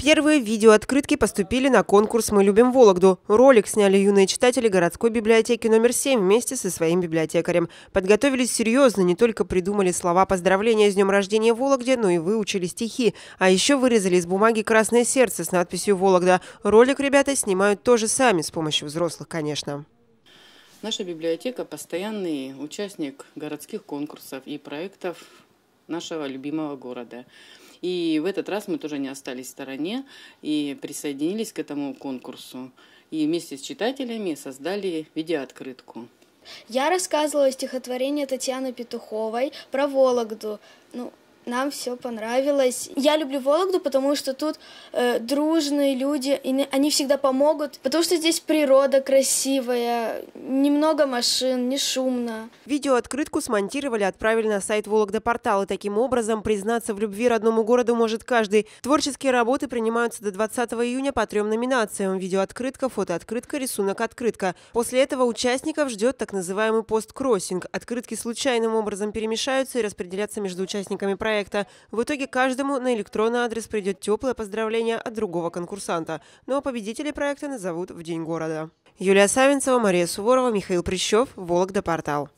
Первые видеооткрытки поступили на конкурс «Мы любим Вологду». Ролик сняли юные читатели городской библиотеки номер 7 вместе со своим библиотекарем. Подготовились серьезно, не только придумали слова поздравления с днем рождения Вологде, но и выучили стихи. А еще вырезали из бумаги «Красное сердце» с надписью «Вологда». Ролик ребята снимают тоже сами, с помощью взрослых, конечно. Наша библиотека – постоянный участник городских конкурсов и проектов нашего любимого города – и в этот раз мы тоже не остались в стороне и присоединились к этому конкурсу. И вместе с читателями создали видеооткрытку. Я рассказывала стихотворение Татьяны Петуховой про Вологду. Ну, нам все понравилось. Я люблю Вологду, потому что тут э, дружные люди, и они всегда помогут, потому что здесь природа красивая, немного машин, не шумно. Видеооткрытку смонтировали, отправили на сайт Вологда и Таким образом, признаться в любви родному городу может каждый. Творческие работы принимаются до 20 июня по трем номинациям. Видеооткрытка, фотооткрытка, рисунок открытка. После этого участников ждет так называемый посткроссинг. Открытки случайным образом перемешаются и распределятся между участниками проекта проекта. В итоге каждому на электронный адрес придет теплое поздравление от другого конкурсанта. Ну а победителей проекта назовут в День города. Юлия Савинцева, Мария Суворова, Михаил Прищев, Вологда Портал.